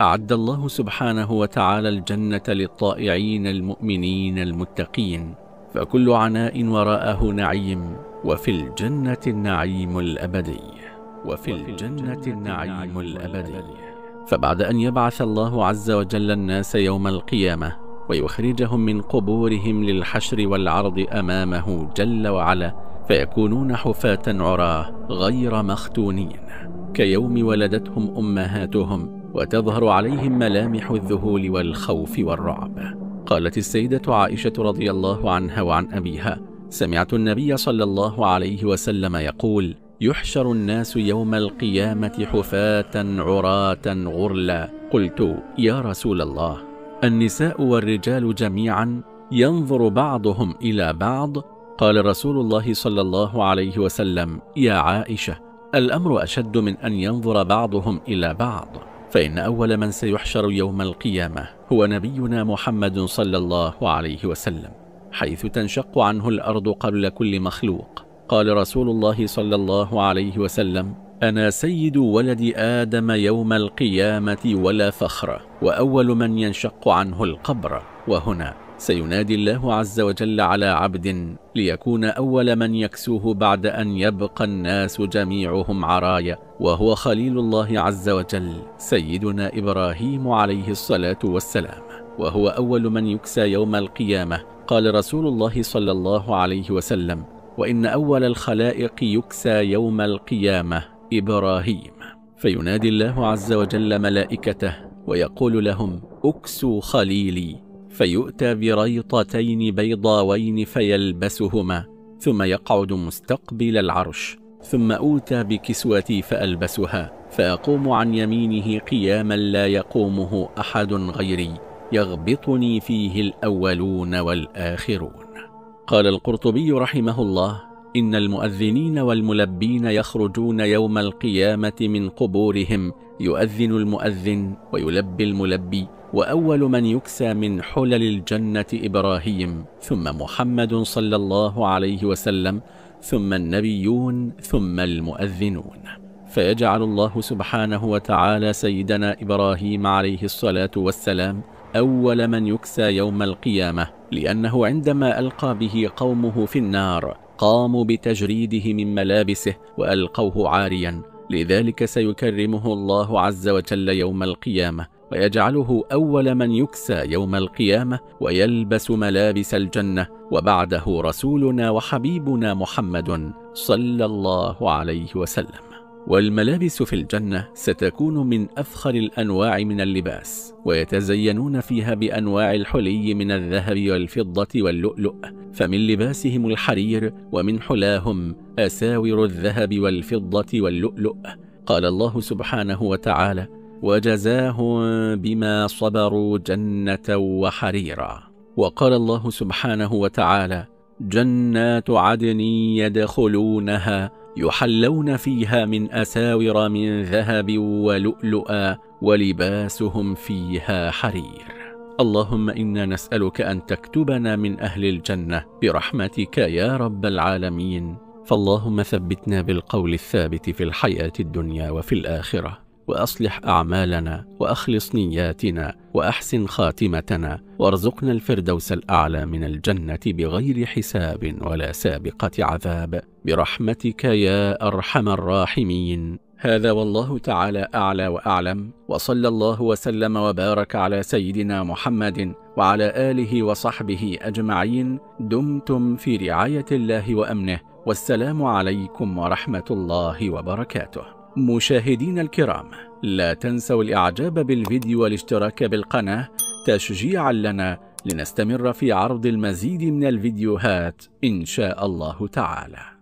أعد الله سبحانه وتعالى الجنة للطائعين المؤمنين المتقين فكل عناء وراءه نعيم وفي الجنة النعيم الأبدي وفي الجنة النعيم الأبدي فبعد أن يبعث الله عز وجل الناس يوم القيامة ويخرجهم من قبورهم للحشر والعرض أمامه جل وعلا فيكونون حفاة عراه غير مختونين كيوم ولدتهم أمهاتهم وتظهر عليهم ملامح الذهول والخوف والرعب قالت السيدة عائشة رضي الله عنها وعن أبيها سمعت النبي صلى الله عليه وسلم يقول يحشر الناس يوم القيامة حفاة عراة غرلا قلت يا رسول الله النساء والرجال جميعا ينظر بعضهم إلى بعض قال رسول الله صلى الله عليه وسلم يا عائشة الأمر أشد من أن ينظر بعضهم إلى بعض فإن أول من سيحشر يوم القيامة هو نبينا محمد صلى الله عليه وسلم حيث تنشق عنه الأرض قبل كل مخلوق قال رسول الله صلى الله عليه وسلم أنا سيد ولد آدم يوم القيامة ولا فخر وأول من ينشق عنه القبر وهنا سينادي الله عز وجل على عبد ليكون أول من يكسوه بعد أن يبقى الناس جميعهم عرايا وهو خليل الله عز وجل سيدنا إبراهيم عليه الصلاة والسلام وهو أول من يكسى يوم القيامة قال رسول الله صلى الله عليه وسلم وإن أول الخلائق يكسى يوم القيامة إبراهيم فينادي الله عز وجل ملائكته ويقول لهم أكسوا خليلي فيؤتى بريطتين بيضاوين فيلبسهما ثم يقعد مستقبل العرش ثم أوتى بكسوتي فألبسها فأقوم عن يمينه قياما لا يقومه أحد غيري يغبطني فيه الأولون والآخرون قال القرطبي رحمه الله إن المؤذنين والملبين يخرجون يوم القيامة من قبورهم يؤذن المؤذن ويلبي الملبي وأول من يكسى من حلل الجنة إبراهيم ثم محمد صلى الله عليه وسلم ثم النبيون ثم المؤذنون فيجعل الله سبحانه وتعالى سيدنا إبراهيم عليه الصلاة والسلام أول من يكسى يوم القيامة لأنه عندما ألقى به قومه في النار قاموا بتجريده من ملابسه وألقوه عاريا لذلك سيكرمه الله عز وجل يوم القيامة ويجعله أول من يكسى يوم القيامة ويلبس ملابس الجنة وبعده رسولنا وحبيبنا محمد صلى الله عليه وسلم والملابس في الجنة ستكون من أفخر الأنواع من اللباس ويتزينون فيها بأنواع الحلي من الذهب والفضة واللؤلؤ فمن لباسهم الحرير ومن حلاهم أساور الذهب والفضة واللؤلؤ قال الله سبحانه وتعالى وجزاهم بما صبروا جنة وحريرا وقال الله سبحانه وتعالى جنات عدن يدخلونها يحلون فيها من أساور من ذهب ولؤلؤا ولباسهم فيها حرير اللهم إنا نسألك أن تكتبنا من أهل الجنة برحمتك يا رب العالمين فاللهم ثبتنا بالقول الثابت في الحياة الدنيا وفي الآخرة واصلح اعمالنا واخلص نياتنا واحسن خاتمتنا وارزقنا الفردوس الاعلى من الجنه بغير حساب ولا سابقه عذاب برحمتك يا ارحم الراحمين هذا والله تعالى اعلى واعلم وصلى الله وسلم وبارك على سيدنا محمد وعلى اله وصحبه اجمعين دمتم في رعايه الله وامنه والسلام عليكم ورحمه الله وبركاته مشاهدينا الكرام لا تنسوا الاعجاب بالفيديو والاشتراك بالقناة تشجيعا لنا لنستمر في عرض المزيد من الفيديوهات إن شاء الله تعالى